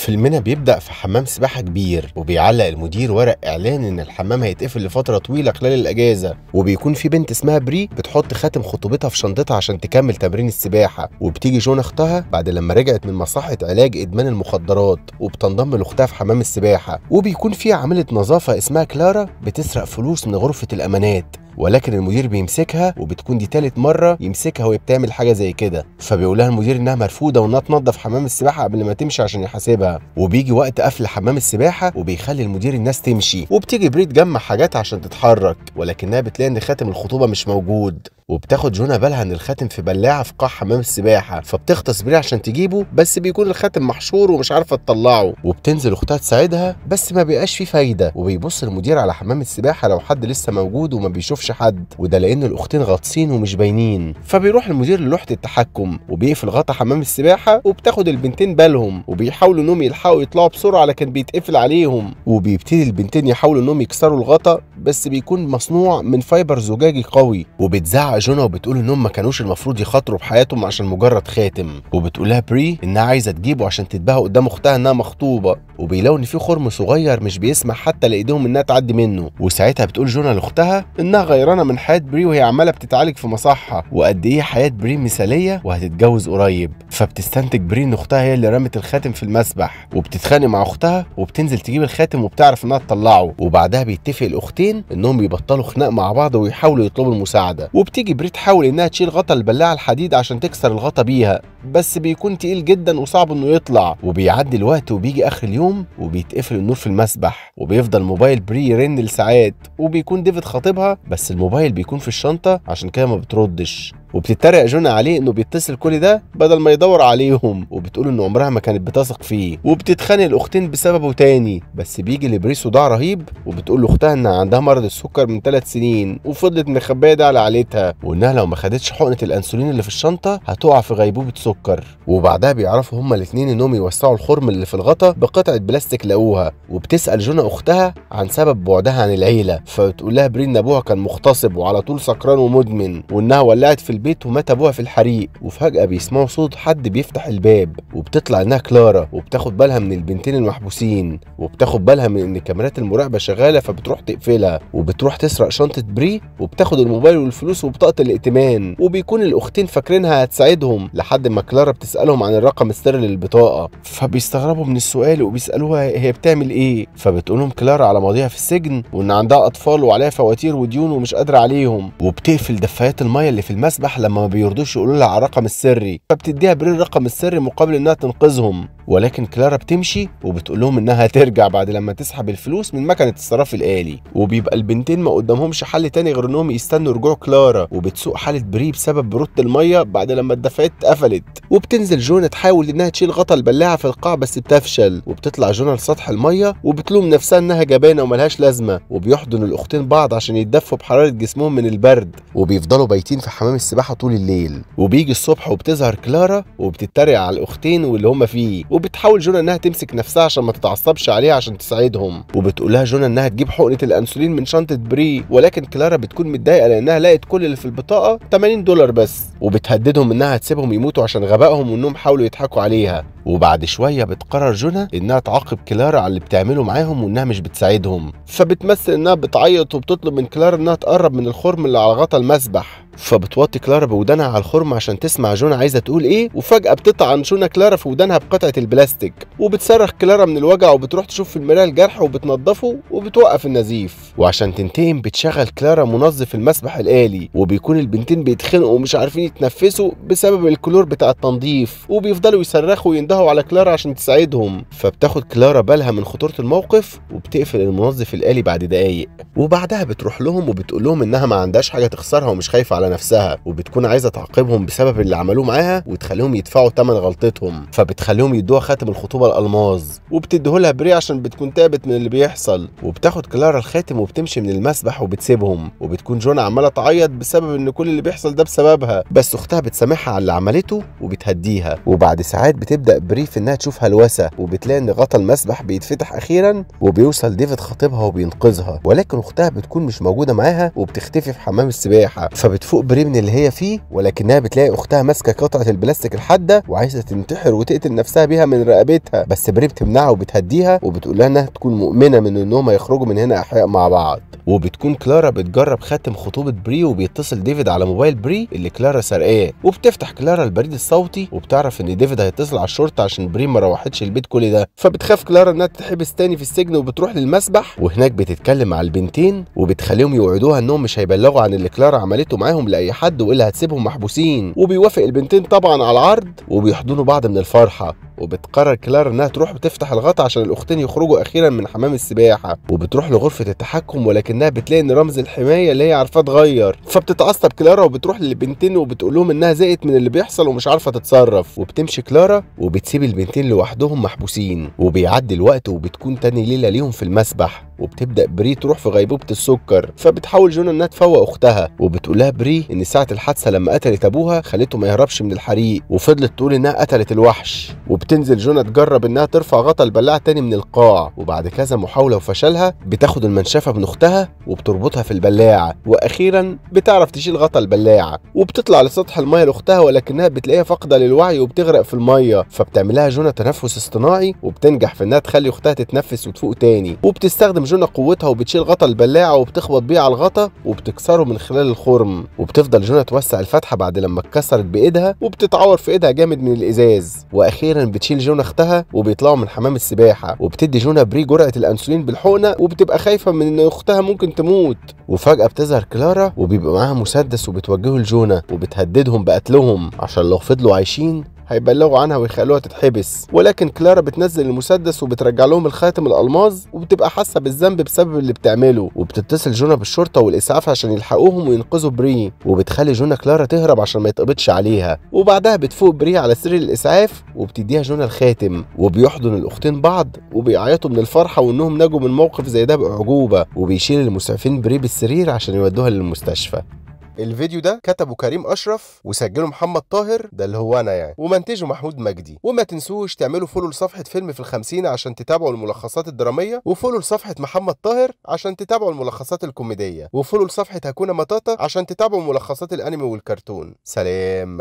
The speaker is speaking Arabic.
فيلمنا بيبدأ في حمام سباحة كبير وبيعلق المدير ورق إعلان إن الحمام هيتقفل لفترة طويلة خلال الأجازة وبيكون في بنت اسمها بري بتحط خاتم خطوبتها في شنطتها عشان تكمل تمرين السباحة وبتيجي جون أختها بعد لما رجعت من مصحة علاج إدمان المخدرات وبتنضم لأختها في حمام السباحة وبيكون في عاملة نظافة اسمها كلارا بتسرق فلوس من غرفة الأمانات ولكن المدير بيمسكها وبتكون دي تالت مره يمسكها وهي بتعمل حاجه زي كده فبيقول لها المدير انها مرفوضه وانها تنظف حمام السباحه قبل ما تمشي عشان يحاسبها وبيجي وقت قفل حمام السباحه وبيخلي المدير الناس تمشي وبتيجي بريد تجمع حاجات عشان تتحرك ولكنها بتلاقي ان خاتم الخطوبه مش موجود وبتاخد جونا بالها ان الخاتم في بلاعه في قاع حمام السباحه فبتغطس بيه عشان تجيبه بس بيكون الخاتم محشور ومش عارفه تطلعه وبتنزل اختها تساعدها بس ما بيبقاش فيه فايده وبيبص المدير على حمام السباحه لو حد لسه موجود وما بيشوفش حد وده لان الاختين غاطسين ومش باينين فبيروح المدير للوحده التحكم وبيقفل غطا حمام السباحه وبتاخد البنتين بالهم وبيحاولوا انهم يلحقوا يطلعوا بسرعه لكن بيتقفل عليهم وبيبتدي البنتين يحاولوا انهم يكسروا الغطا بس بيكون مصنوع من فايبر زجاجي قوي وبتزعق جونا وبتقول انهم ما كانوش المفروض يخاطروا بحياتهم عشان مجرد خاتم وبتقولها بري انها عايزه تجيبه عشان تتباهى قدام اختها انها مخطوبه وبيلاقوا ان في خرم صغير مش بيسمح حتى لايديهم انها تعدي منه وساعتها بتقول جونا لاختها انها غيرانه من حياه بري وهي عماله بتتعالج في مصحها وقد ايه حياه بري مثاليه وهتتجوز قريب فبتستنتج بري ان اختها هي اللي رمت الخاتم في المسبح وبتتخانق مع اختها وبتنزل تجيب الخاتم وبتعرف انها تطلعه وبعدها بيتفق الاختين انهم يبطلوا خناق مع بعض ويحاولوا يطلبوا المساعده وبتيجي الابره تحاول انها تشيل غطا البلاعه الحديد عشان تكسر الغطا بيها بس بيكون تقيل جدا وصعب انه يطلع وبيعدي الوقت وبيجي اخر اليوم وبيتقفل النور في المسبح وبيفضل موبايل بري يرن لساعات وبيكون ديفيد خاطبها بس الموبايل بيكون في الشنطه عشان كده ما بتردش وبتتريق جونا عليه انه بيتصل كل ده بدل ما يدور عليهم وبتقول انه عمرها ما كانت بتثق فيه وبتتخانق الاختين بسببه تاني بس بيجي لبريس وضع رهيب وبتقول لاختها انها عندها مرض السكر من ثلاث سنين وفضلت مخبيه ده على عيلتها وانها لو ما خدتش حقنه الانسولين اللي في الشنطه هتقع في غيبوبه سكر وبعدها بيعرفوا هما الاثنين انهم يوسعوا الخرم اللي في الغطا بقطعه بلاستيك لقوها وبتسال جونا اختها عن سبب بعدها عن العيله فبتقول لها برين ابوها كان مغتصب وعلى طول سكران ومدمن وانها ولعت في البيت ومات ابوها في الحريق وفجاه بيسمعوا صوت حد بيفتح الباب وبتطلع انها كلارا وبتاخد بالها من البنتين المحبوسين وبتاخد بالها من ان كاميرات المراقبه شغاله فبتروح تقفلها وبتروح تسرق شنطه بري وبتاخد الموبايل والفلوس وبطاقه الائتمان وبيكون الاختين فاكرينها هتساعدهم لحد ما كلارا بتسالهم عن الرقم السري للبطاقه فبيستغربوا من السؤال وبيسالوها هي بتعمل ايه فبتقولهم كلارا على ماضيها في السجن وان عندها اطفال وعليها فواتير وديون ومش قادره عليهم وبتقفل دفايات الميه اللي في المسبح صلاح لما ما بيرضوش يقولوا لها على الرقم السري فبتديها برين الرقم السري مقابل انها تنقذهم ولكن كلارا بتمشي وبتقول لهم انها هترجع بعد لما تسحب الفلوس من مكنه الصراف الالي وبيبقى البنتين ما قدامهمش حل تاني غير انهم يستنوا رجوع كلارا وبتسوق حاله بري بسبب بروده الميه بعد لما الدفعات اتقفلت وبتنزل جونا تحاول انها تشيل غطا البلاعه في القاع بس بتفشل وبتطلع جونا لسطح الميه وبتلوم نفسها انها جبانه وملهاش لازمه وبيحضن الاختين بعض عشان يتدفوا بحراره جسمهم من البرد وبيفضلوا بايتين في حمام السباحه بيسبحوا طول الليل وبيجي الصبح وبتظهر كلارا وبتتريق على الاختين واللي هما فيه وبتحاول جونا انها تمسك نفسها عشان ما تتعصبش عليها عشان تساعدهم وبتقول لها جونا انها تجيب حقنه الانسولين من شنطه بري ولكن كلارا بتكون متضايقه لانها لقت كل اللي في البطاقه 80 دولار بس وبتهددهم انها هتسيبهم يموتوا عشان غبائهم وانهم حاولوا يضحكوا عليها وبعد شويه بتقرر جونا انها تعاقب كلارا على اللي بتعمله معاهم وانها مش بتساعدهم فبتمثل انها بتعيط وبتطلب من كلارا انها تقرب من الخرم اللي على غطا المسبح فبتوطي كلارا بودانها على الخرم عشان تسمع جون عايزه تقول ايه وفجاه بتطعن جونا كلارا في ودانها بقطعه البلاستيك وبتصرخ كلارا من الوجع وبتروح تشوف في المرايه الجرح وبتنضفه وبتوقف النزيف وعشان تنتقم بتشغل كلارا منظف المسبح الالي وبيكون البنتين بيتخنقوا ومش عارفين يتنفسوا بسبب الكلور بتاع التنظيف وبيفضلوا يصرخوا ويندهوا على كلارا عشان تساعدهم فبتاخد كلارا بالها من خطوره الموقف وبتقفل المنظف الالي بعد دقايق وبعدها بتروح لهم وبتقول لهم انها ما عندهاش حاجه تخسرها ومش خايفه على نفسها وبتكون عايزه تعاقبهم بسبب اللي عملوه معاها وتخليهم يدفعوا ثمن غلطتهم فبتخليهم يدوها خاتم الخطوبه الالماظ وبتديهولها بري عشان بتكون تعبت من اللي بيحصل وبتاخد كلارا الخاتم وبتمشي من المسبح وبتسيبهم وبتكون جون عماله تعيط بسبب ان كل اللي بيحصل ده بسببها بس اختها بتسامحها على اللي عملته وبتهديها وبعد ساعات بتبدا بري في انها تشوف هلوسه وبتلاقي ان غطا المسبح بيتفتح اخيرا وبيوصل ديفيد خطيبها وبينقذها ولكن اختها بتكون مش موجوده معاها وبتختفي في حمام السباحه فبتفوت فوق بريمن اللي هي فيه ولكنها بتلاقي اختها ماسكه قطعه البلاستيك الحاده وعايزه تنتحر وتقتل نفسها بيها من رقبتها بس بريم بتمنعها وبتهديها وبتقول لها انها تكون مؤمنه من انهم هيخرجوا من هنا احياء مع بعض وبتكون كلارا بتجرب خاتم خطوبه بري وبيتصل ديفيد على موبايل بري اللي كلارا سرقاه وبتفتح كلارا البريد الصوتي وبتعرف ان ديفيد هيتصل على الشرطه عشان بري ما روحتش البيت كل ده فبتخاف كلارا انها تتحبس تاني في السجن وبتروح للمسبح وهناك بتتكلم مع البنتين وبتخليهم يوعدوها انهم مش هيبلغوا عن اللي كلارا عملته معاهم بيبيعهم لاي حد واللي هتسيبهم محبوسين وبيوافق البنتين طبعا على العرض وبيحضنوا بعض من الفرحه وبتقرر كلارا انها تروح بتفتح الغطا عشان الاختين يخرجوا اخيرا من حمام السباحه وبتروح لغرفه التحكم ولكنها بتلاقي ان رمز الحمايه اللي هي عارفاه اتغير فبتتعصب كلارا وبتروح للبنتين وبتقول لهم انها زهقت من اللي بيحصل ومش عارفه تتصرف وبتمشي كلارا وبتسيب البنتين لوحدهم محبوسين وبيعدي الوقت وبتكون تاني ليله ليهم في المسبح وبتبدا بري تروح في غيبوبه السكر فبتحاول جونا انها تفوق اختها وبتقول لها بري ان ساعه الحادثه لما قتلت ابوها خلته ما يهربش من الحريق وفضلت تقول انها قتلت الوحش وبتنزل جونا تجرب انها ترفع غطا البلاعه تاني من القاع وبعد كذا محاوله وفشلها بتاخد المنشفه من اختها وبتربطها في البلاعه واخيرا بتعرف تشيل غطا البلاعه وبتطلع لسطح الميه لاختها ولكنها بتلاقيها فاقده للوعي وبتغرق في الميه فبتعملها جونا تنفس اصطناعي وبتنجح في انها تخلي اختها تتنفس وتفوق تاني وبتستخدم جونا قوتها وبتشيل غطا البلاعه وبتخبط بيه على الغطا وبتكسره من خلال الخرم وبتفضل جونه توسع الفتحه بعد لما اتكسرت بايدها وبتتعور في ايدها جامد من الازاز واخيرا بتشيل جونه اختها وبيطلعوا من حمام السباحه وبتدي جونه بري جرعه الانسولين بالحقنه وبتبقى خايفه من ان اختها ممكن تموت وفجاه بتظهر كلارا وبيبقى معاها مسدس وبتوجهه لجونا وبتهددهم بقتلهم عشان لو فضلوا عايشين هيبلغوا عنها ويخلوها تتحبس ولكن كلارا بتنزل المسدس وبترجع لهم الخاتم الالماظ وبتبقى حاسه بالذنب بسبب اللي بتعمله وبتتصل جونا بالشرطه والاسعاف عشان يلحقوهم وينقذوا بري وبتخلي جونا كلارا تهرب عشان ما يتقبضش عليها وبعدها بتفوق بري على سرير الاسعاف وبتديها جونا الخاتم وبيحضن الاختين بعض وبيعيطوا من الفرحه وانهم نجوا من موقف زي ده باعجوبه وبيشيل المسعفين بري بالسرير عشان يودوها للمستشفى الفيديو ده كتبه كريم اشرف وسجله محمد طاهر ده اللي هو انا يعني ومنتجه محمود مجدي وما تنسوش تعملوا فولو لصفحه فيلم في الخمسين عشان تتابعوا الملخصات الدراميه وفولو لصفحه محمد طاهر عشان تتابعوا الملخصات الكوميديه وفولو لصفحه هكونا مطاطا عشان تتابعوا ملخصات الانمي والكرتون سلام